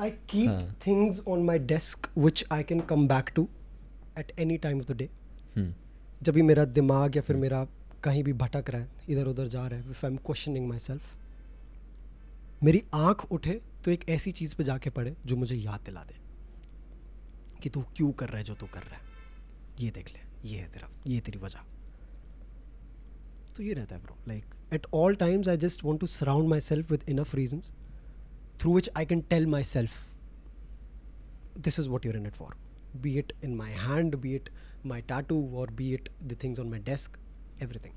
I keep हाँ. things on my desk which I can come back to at any time of the day. Hmm. जब भी मेरा दिमाग या फिर hmm. मेरा कहीं भी भटक रहा है इधर उधर जा रहा है if I am questioning myself मेरी आंख उठे तो एक ऐसी चीज़ पे जाके पड़े जो मुझे याद दिला दे कि तू क्यों कर रहा है जो तू कर रहा है ये देख ले ये है तेरा ये तेरी वजह तो ये रहता है bro like at all times I just want to surround myself with enough reasons through which I can tell myself, this is what you're in it for. Be it in my hand, be it my tattoo, or be it the things on my desk, everything.